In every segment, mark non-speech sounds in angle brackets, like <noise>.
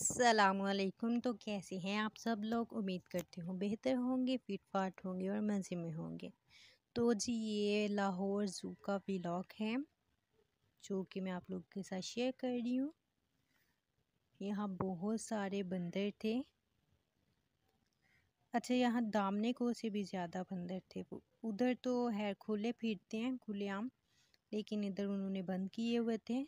असलकुम तो कैसे हैं आप सब लोग उम्मीद करती हूँ बेहतर होंगे फिट फाट होंगे और मज़े में होंगे तो जी ये लाहौर ज़ू का व्लॉग है जो कि मैं आप लोग के साथ शेयर कर रही हूँ यहाँ बहुत सारे बंदर थे अच्छा यहाँ दामने को से भी ज़्यादा बंदर थे वो उधर तो है खुले फिरते हैं खुलेआम लेकिन इधर उन्होंने बंद किए हुए थे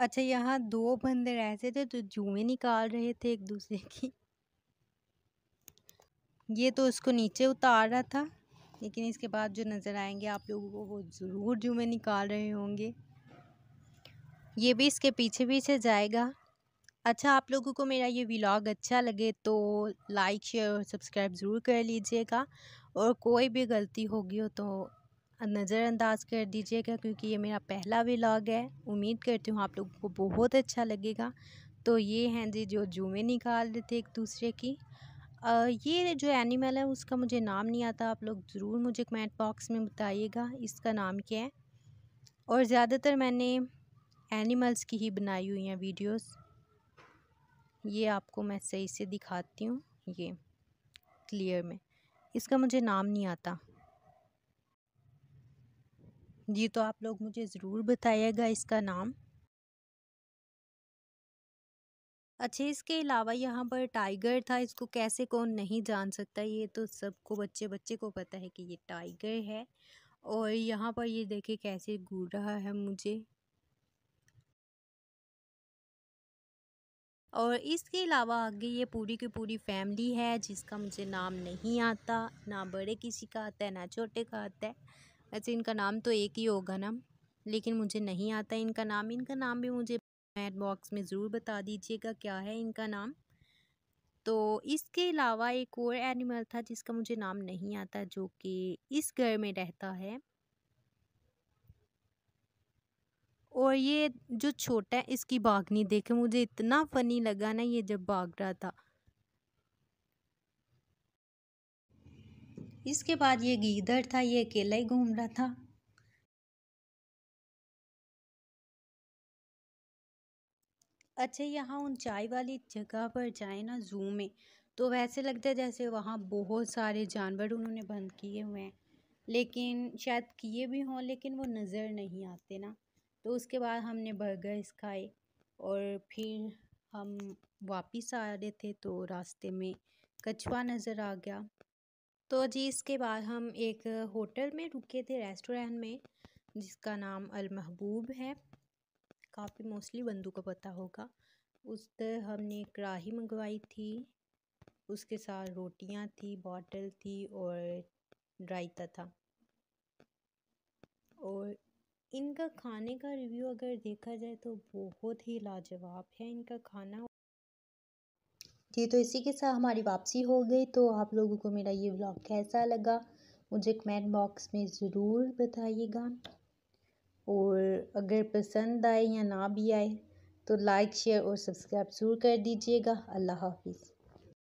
अच्छा यहाँ दो बंदर ऐसे थे जो तो जुएँ निकाल रहे थे एक दूसरे <laughs> की। ये तो उसको नीचे उतार रहा था लेकिन इसके बाद जो नज़र आएँगे आप लोगों को वो ज़रूर जुमे निकाल रहे होंगे। ये भी इसके पीछे-पीछे जाएगा। अच्छा आप लोगों को मेरा ये व्लॉग अच्छा लगे तो लाइक शेयर और सब्सक्राइब ज़रूर कर लीजिएगा और कोई भी गलती होगी हो तो नज़रअंदाज कर दीजिएगा क्योंकि ये मेरा पहला लॉग है उम्मीद करती हूँ आप लोगों को बहुत अच्छा लगेगा तो ये हैं जी जो जुमे निकाल रहे थे एक दूसरे की आ, ये जो एनिमल है उसका मुझे नाम नहीं आता आप लोग ज़रूर मुझे कमेंट बॉक्स में बताइएगा इसका नाम क्या है और ज़्यादातर मैंने एनिमल्स की ही बनाई हुई हैं वीडियोज़ ये आपको मैं सही से दिखाती हूँ ये क्लियर में इसका मुझे नाम नहीं आता जी तो आप लोग मुझे ज़रूर बताइएगा इसका नाम अच्छा इसके अलावा यहाँ पर टाइगर था इसको कैसे कौन नहीं जान सकता ये तो सबको बच्चे बच्चे को पता है कि ये टाइगर है और यहाँ पर ये देखे कैसे घूर रहा है मुझे और इसके अलावा आगे ये पूरी की पूरी फैमिली है जिसका मुझे नाम नहीं आता ना बड़े किसी का आता है ना छोटे का आता है वैसे इनका नाम तो एक ही होगा ना लेकिन मुझे नहीं आता इनका नाम इनका नाम भी मुझे कमेंट बॉक्स में ज़रूर बता दीजिएगा क्या है इनका नाम तो इसके अलावा एक और एनिमल था जिसका मुझे नाम नहीं आता जो कि इस घर में रहता है और ये जो छोटा है इसकी भागनी देखे मुझे इतना फ़नी लगा ना ये जब भाग रहा था इसके बाद ये गीदड़ था ये अकेला ही घूम रहा था अच्छा यहाँ ऊंचाई वाली जगह पर जाए ना जू में तो वैसे लगता है जैसे वहाँ बहुत सारे जानवर उन्होंने बंद किए हुए हैं लेकिन शायद किए भी हों लेकिन वो नज़र नहीं आते ना तो उसके बाद हमने बर्गर्स खाए और फिर हम वापस आ रहे थे तो रास्ते में कछुआ नज़र आ गया तो जी इसके बाद हम एक होटल में रुके थे रेस्टोरेंट में जिसका नाम अल महबूब है काफ़ी मोस्टली बंदू का पता होगा उस पर हमने कढ़ाही मंगवाई थी उसके साथ रोटियां थी बॉटल थी और रायता था और इनका खाने का रिव्यू अगर देखा जाए तो बहुत ही लाजवाब है इनका खाना जी तो इसी के साथ हमारी वापसी हो गई तो आप लोगों को मेरा ये ब्लॉग कैसा लगा मुझे कमेंट बॉक्स में ज़रूर बताइएगा और अगर पसंद आए या ना भी आए तो लाइक शेयर और सब्सक्राइब ज़रूर कर दीजिएगा अल्लाह हाफिज़